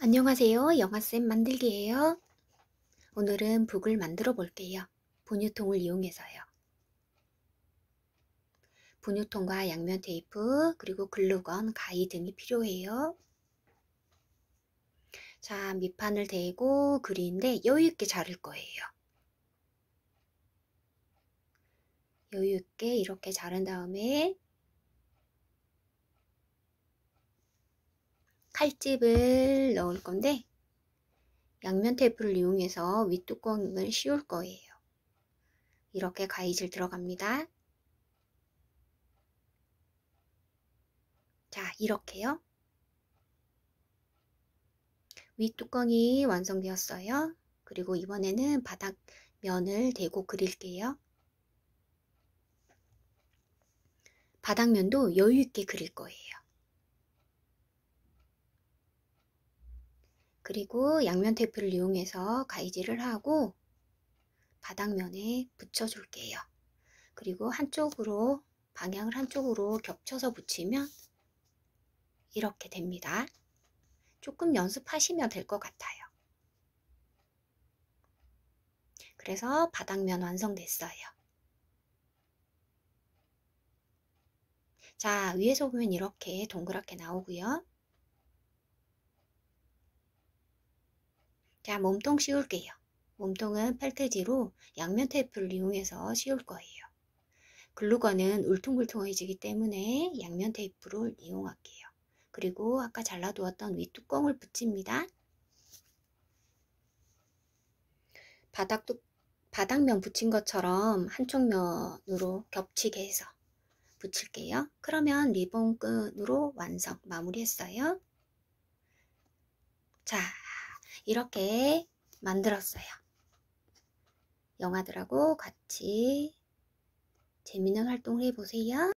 안녕하세요. 영화쌤 만들기예요. 오늘은 북을 만들어 볼게요. 분유통을 이용해서요. 분유통과 양면 테이프, 그리고 글루건, 가위 등이 필요해요. 자, 밑판을 대고 그리는데 여유있게 자를 거예요. 여유있게 이렇게 자른 다음에 칼집을 넣을 건데 양면 테이프를 이용해서 윗뚜껑을 씌울 거예요. 이렇게 가위질 들어갑니다. 자, 이렇게요. 윗뚜껑이 완성되었어요. 그리고 이번에는 바닥 면을 대고 그릴게요. 바닥면도 여유있게 그릴 거예요. 그리고 양면 테이프를 이용해서 가위질을 하고 바닥면에 붙여줄게요. 그리고 한쪽으로 방향을 한쪽으로 겹쳐서 붙이면 이렇게 됩니다. 조금 연습하시면 될 것 같아요. 그래서 바닥면 완성됐어요. 자, 위에서 보면 이렇게 동그랗게 나오고요. 자, 몸통 씌울게요. 몸통은 팔뜨지로 양면 테이프를 이용해서 씌울 거예요. 글루건은 울퉁불퉁해지기 때문에 양면 테이프를 이용할게요. 그리고 아까 잘라두었던 윗뚜껑을 붙입니다. 바닥, 바닥면 붙인 것처럼 한쪽 면으로 겹치게 해서 붙일게요. 그러면 리본끈으로 완성 마무리했어요. 자, 이렇게 만들었어요. 영화들하고 같이 재밌는 활동을 해보세요.